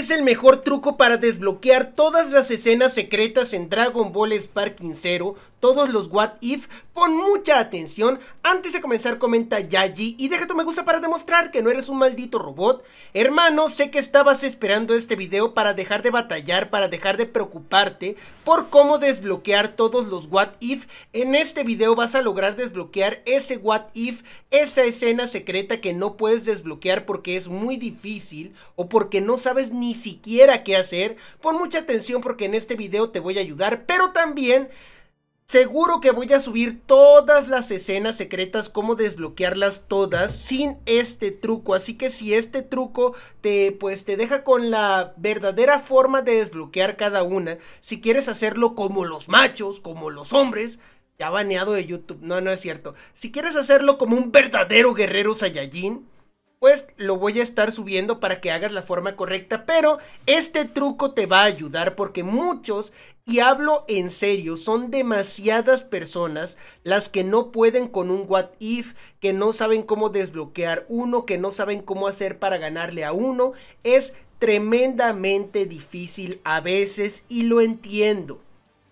es el mejor truco para desbloquear todas las escenas secretas en Dragon Ball Sparking Zero, todos los what if, pon mucha atención, antes de comenzar comenta Yaji y deja tu me gusta para demostrar que no eres un maldito robot. Hermano, sé que estabas esperando este video para dejar de batallar, para dejar de preocuparte por cómo desbloquear todos los what if. En este video vas a lograr desbloquear ese what if, esa escena secreta que no puedes desbloquear porque es muy difícil o porque no sabes ni ni siquiera qué hacer. Pon mucha atención porque en este video te voy a ayudar, pero también... Seguro que voy a subir todas las escenas secretas, cómo desbloquearlas todas sin este truco. Así que si este truco te, pues, te deja con la verdadera forma de desbloquear cada una, si quieres hacerlo como los machos, como los hombres, ya baneado de YouTube, no, no es cierto. Si quieres hacerlo como un verdadero guerrero Saiyajin, pues lo voy a estar subiendo para que hagas la forma correcta, pero este truco te va a ayudar porque muchos, y hablo en serio, son demasiadas personas las que no pueden con un what if, que no saben cómo desbloquear uno, que no saben cómo hacer para ganarle a uno, es tremendamente difícil a veces y lo entiendo.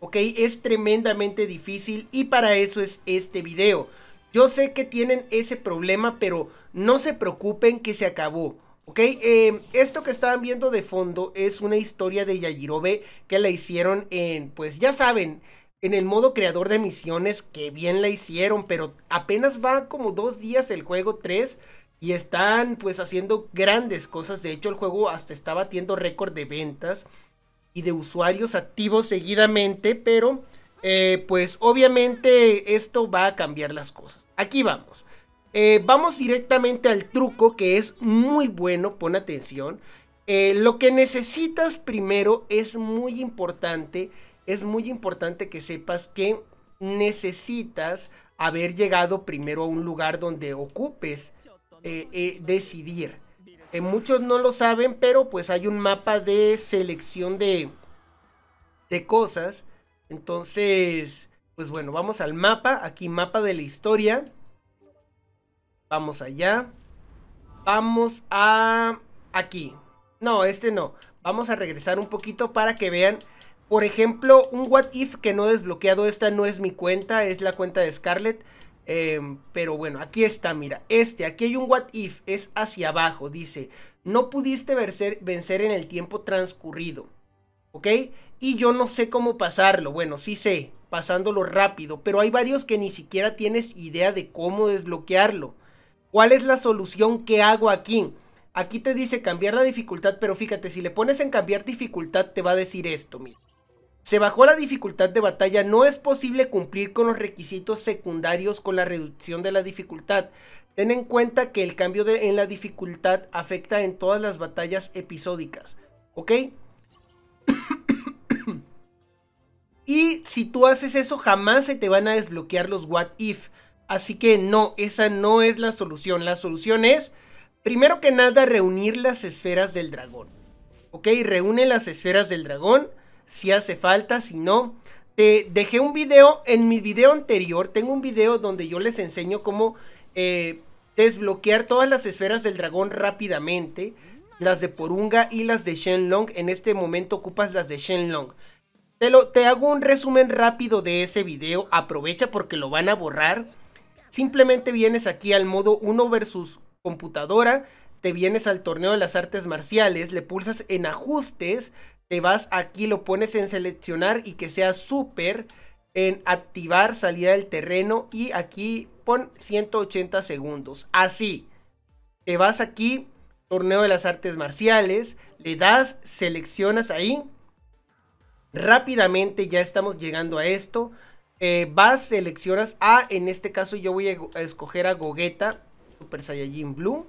¿ok? Es tremendamente difícil y para eso es este video. Yo sé que tienen ese problema, pero no se preocupen que se acabó. Ok, em, esto que estaban viendo de fondo es una historia de Yajirobe que la hicieron en, pues ya saben, en el modo creador de misiones, que bien la hicieron, pero apenas va como dos días el juego 3 y están pues haciendo grandes cosas. De hecho, el juego hasta está batiendo récord de ventas y de usuarios activos seguidamente, pero eh, pues obviamente esto va a cambiar las cosas. Aquí vamos. Eh, vamos directamente al truco que es muy bueno, pon atención. Eh, lo que necesitas primero es muy importante, es muy importante que sepas que necesitas haber llegado primero a un lugar donde ocupes decidir. muchos no lo saben, pero pues hay un mapa de selección de, de cosas entonces, pues bueno, vamos al mapa. Aquí mapa de la historia. Vamos allá. Vamos a... Aquí. No, este no. Vamos a regresar un poquito para que vean. Por ejemplo, un what if que no he desbloqueado. Esta no es mi cuenta, es la cuenta de Scarlett. Em, pero bueno, aquí está, mira. Este, aquí hay un what if. Es hacia abajo. Dice, no pudiste vencer, vencer en el tiempo transcurrido. ¿Ok? y yo no sé cómo pasarlo. Bueno, sí sé, pasándolo rápido, pero hay varios que ni siquiera tienes idea de cómo desbloquearlo. ¿Cuál es la solución que hago aquí? Aquí te dice cambiar la dificultad, pero fíjate, si le pones en cambiar dificultad te va a decir esto, mira. Se bajó la dificultad de batalla, no es posible cumplir con los requisitos secundarios con la reducción de la dificultad. Ten en cuenta que el cambio en la dificultad afecta en todas las batallas episódicas, ¿ok? si tú haces eso, jamás se te van a desbloquear los what if. Así que no, esa no es la solución. La solución es, primero que nada, reunir las esferas del dragón. ¿Ok? Reúne las esferas del dragón, si hace falta, si no. Te dejé un video, en mi video anterior, tengo un video donde yo les enseño cómo eh, desbloquear todas las esferas del dragón rápidamente. Las de Porunga y las de Shenlong. En este momento ocupas las de Shenlong. Te, lo, te hago un resumen rápido de ese video, aprovecha porque lo van a borrar. Simplemente vienes aquí al modo 1 versus computadora, te vienes al torneo de las artes marciales, le pulsas en ajustes, te vas aquí, lo pones en seleccionar y que sea súper, en activar salida del terreno y aquí pon 180 segundos. Así, te vas aquí, torneo de las artes marciales, le das, seleccionas ahí rápidamente ya estamos llegando a esto. Eh, vas, seleccionas a, ah, en este caso yo voy a, escoger a Gogeta, Super Saiyajin Blue.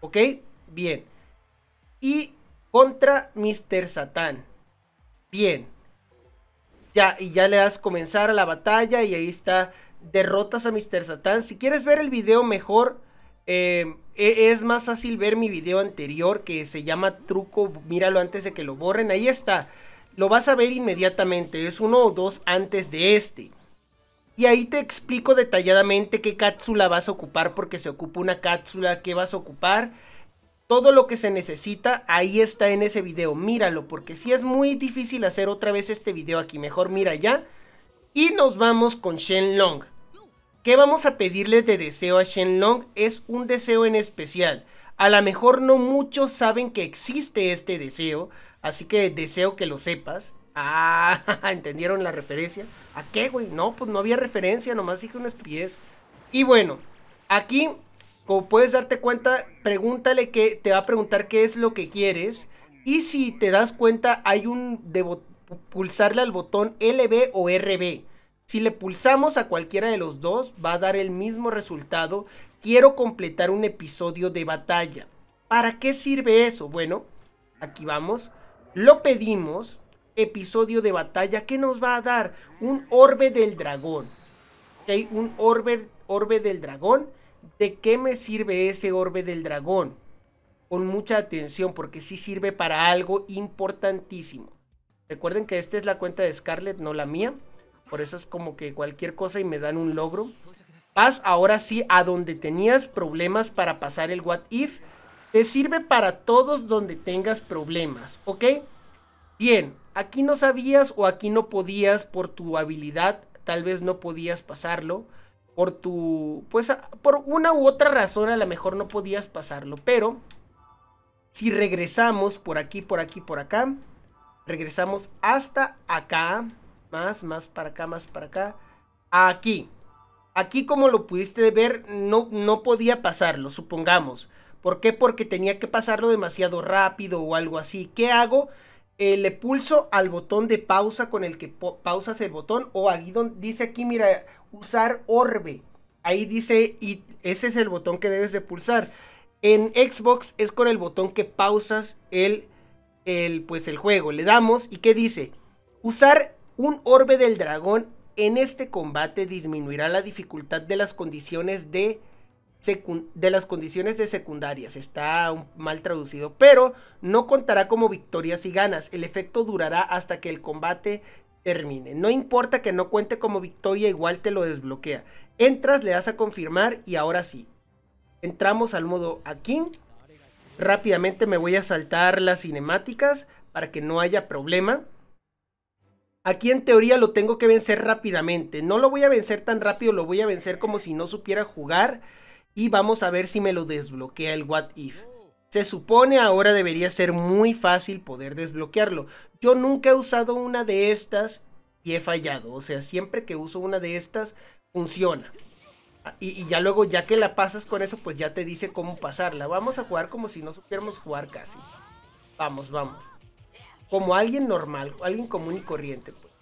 ¿Ok? Bien. Y contra Mr. Satán. Bien. Ya, y ya le das comenzar a la batalla y ahí está, derrotas a Mr. Satan Si quieres ver el video mejor, eh, e, es más fácil ver mi video anterior que se llama truco, míralo antes de que lo borren. Ahí está lo vas a ver inmediatamente, es uno o dos antes de este. Y ahí te explico detalladamente qué cápsula vas a ocupar, porque se ocupa una cápsula, qué vas a ocupar. Todo lo que se necesita, ahí está en ese video, míralo, porque si es muy difícil hacer otra vez este video aquí, mejor mira ya. Y nos vamos con Shen Long. ¿Qué vamos a pedirle de deseo a Shen Long? Es un deseo en especial. A lo mejor no muchos saben que existe este deseo, así que deseo que lo sepas. Ah, ¿entendieron la referencia? ¿A qué, güey? No, pues no había referencia, nomás dije una estupidez. Y bueno, aquí, como puedes darte cuenta, pregúntale que te va a preguntar qué es lo que quieres. Y si te das cuenta, hay un de pulsarle al botón LB o RB. Si le pulsamos a cualquiera de los dos, va a dar el mismo resultado quiero completar un episodio de batalla. ¿Para qué sirve eso? Bueno, aquí vamos. Lo pedimos, episodio de batalla, ¿qué nos va a dar? Un orbe del dragón. Ok, Un orbe, orbe del dragón. ¿De qué me sirve ese orbe del dragón? Con mucha atención porque sí sirve para algo importantísimo. Recuerden que esta es la cuenta de Scarlett, no la mía. Por eso es como que cualquier cosa y me dan un logro. Vas ahora sí a donde tenías problemas para pasar el what if. Te sirve para todos donde tengas problemas, ¿ok? Bien, aquí no sabías o aquí no podías por tu habilidad, tal vez no podías pasarlo. Por tu, pues por una u otra razón a lo mejor no podías pasarlo, pero si regresamos por aquí, por aquí, por acá, regresamos hasta acá, más, más para acá, más para acá, aquí. Aquí como lo pudiste ver, no, no podía pasarlo, supongamos. ¿Por qué? Porque tenía que pasarlo demasiado rápido o algo así. ¿Qué hago? Eh, le pulso al botón de pausa con el que pausas el botón o aquí donde dice aquí, mira, usar orbe. Ahí dice y ese es el botón que debes de pulsar. En Xbox es con el botón que pausas el, el pues el juego. Le damos y qué dice? Usar un orbe del dragón en este combate disminuirá la dificultad de las condiciones de de las condiciones de secundarias, está mal traducido, pero no contará como victorias y ganas, el efecto durará hasta que el combate termine. No importa que no cuente como victoria, igual te lo desbloquea. Entras, le das a confirmar y ahora sí. Entramos al modo aquí. Rápidamente me voy a saltar las cinemáticas para que no haya problema. Aquí en teoría lo tengo que vencer rápidamente. No lo voy a vencer tan rápido, lo voy a vencer como si no supiera jugar. Y vamos a ver si me lo desbloquea el What If. Se supone ahora debería ser muy fácil poder desbloquearlo. Yo nunca he usado una de estas y he fallado. O sea, siempre que uso una de estas, funciona. Ah, y, ya luego, ya que la pasas con eso, pues ya te dice cómo pasarla. Vamos a jugar como si no supiéramos jugar casi. Vamos, vamos como alguien normal, alguien común y corriente. Pues.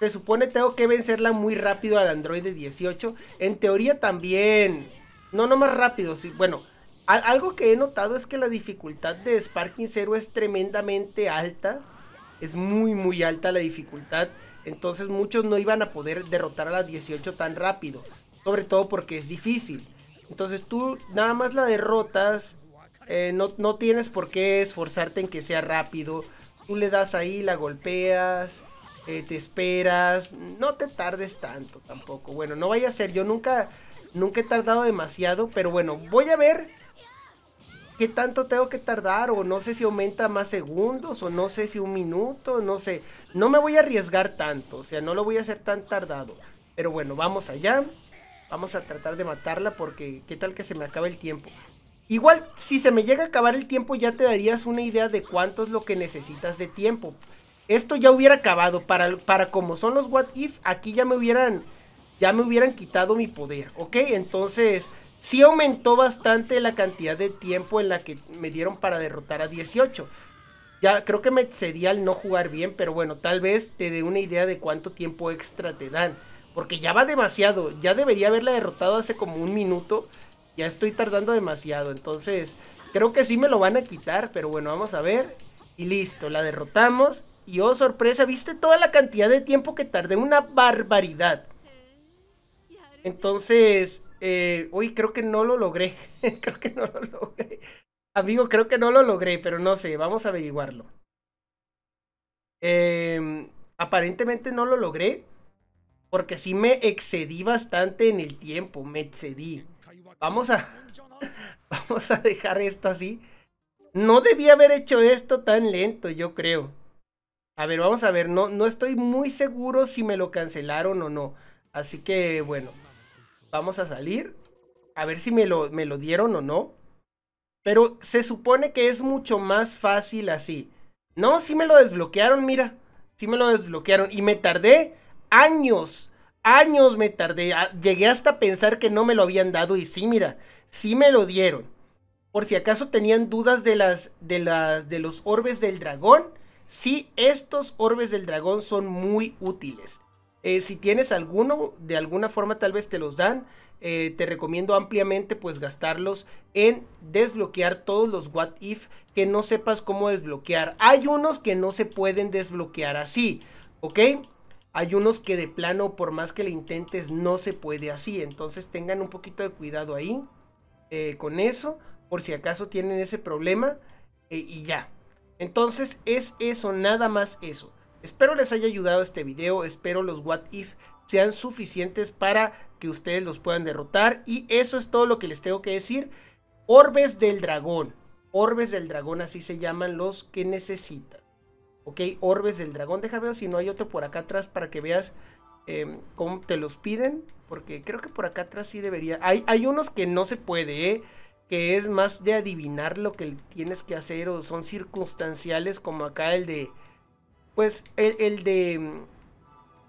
Se supone tengo que vencerla muy rápido al Android 18. En teoría también. No, no más rápido. Sí, bueno, algo que he notado es que la dificultad de Sparking Zero es tremendamente alta. Es muy, muy alta la dificultad. Entonces muchos no iban a poder derrotar a la 18 tan rápido. Sobre todo porque es difícil. Entonces tú nada más la derrotas eh, no, tienes por qué esforzarte en que sea rápido. Tú le das ahí, la golpeas, eh, te esperas. No te tardes tanto tampoco. Bueno, no vaya a ser. Yo nunca, nunca he tardado demasiado. Pero bueno, voy a ver qué tanto tengo que tardar. O no sé si aumenta más segundos. O no sé si un minuto. No sé. No me voy a arriesgar tanto. O sea, no lo voy a hacer tan tardado. Pero bueno, vamos allá. Vamos a tratar de matarla porque qué tal que se me acabe el tiempo. Igual, si se me llega a acabar el tiempo, ya te darías una idea de cuánto es lo que necesitas de tiempo. Esto ya hubiera acabado. Para, para como son los what if, aquí ya me hubieran. Ya me hubieran quitado mi poder. ¿Ok? Entonces. Sí aumentó bastante la cantidad de tiempo en la que me dieron para derrotar a 18. Ya creo que me excedí al no jugar bien, pero bueno, tal vez te dé una idea de cuánto tiempo extra te dan. Porque ya va demasiado. Ya debería haberla derrotado hace como un minuto ya estoy tardando demasiado. Entonces, creo que sí me lo van a quitar, pero bueno, vamos a ver. Y listo, la derrotamos. Y oh, sorpresa, ¿viste toda la cantidad de tiempo que tardé? Una barbaridad. Entonces, hoy eh, uy, creo que no lo logré. creo que no lo logré. Amigo, creo que no lo logré, pero no sé, vamos a averiguarlo. Em, aparentemente no lo logré. Porque sí me excedí bastante en el tiempo, me excedí. Vamos a. Vamos a dejar esto así. No debía haber hecho esto tan lento, yo creo. A ver, vamos a ver. No, no estoy muy seguro si me lo cancelaron o no. Así que, bueno. Vamos a salir. A ver si me lo, me lo dieron o no. Pero se supone que es mucho más fácil así. No, sí me lo desbloquearon, mira. Sí me lo desbloquearon. Y me tardé años años me tardé. Llegué hasta pensar que no me lo habían dado y sí, mira, sí me lo dieron. Por si acaso tenían dudas de las de las de los orbes del dragón, sí estos orbes del dragón son muy útiles. Eh, si tienes alguno, de alguna forma tal vez te los dan. Eh, te recomiendo ampliamente pues gastarlos en desbloquear todos los what if que no sepas cómo desbloquear. Hay unos que no se pueden desbloquear así, ¿ok? Hay unos que de plano, por más que le intentes, no se puede así. Entonces tengan un poquito de cuidado ahí eh, con eso, por si acaso tienen ese problema eh, y ya. Entonces es eso, nada más eso. Espero les haya ayudado este video, espero los what if sean suficientes para que ustedes los puedan derrotar. Y eso es todo lo que les tengo que decir. Orbes del dragón. Orbes del dragón, así se llaman los que necesitan. Ok, orbes del dragón. Déjame ver si no hay otro por acá atrás para que veas em, cómo te los piden. Porque creo que por acá atrás sí debería. Hay, hay unos que no se puede, ¿eh? que es más de adivinar lo que tienes que hacer o son circunstanciales como acá el de pues el, el de mm,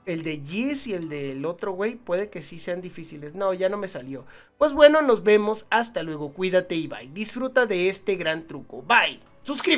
el de Giz y el del otro güey puede que sí sean difíciles. No, ya no me salió. Pues bueno, nos vemos. Hasta luego. Cuídate y bye. Disfruta de este gran truco. Bye. Suscríbete.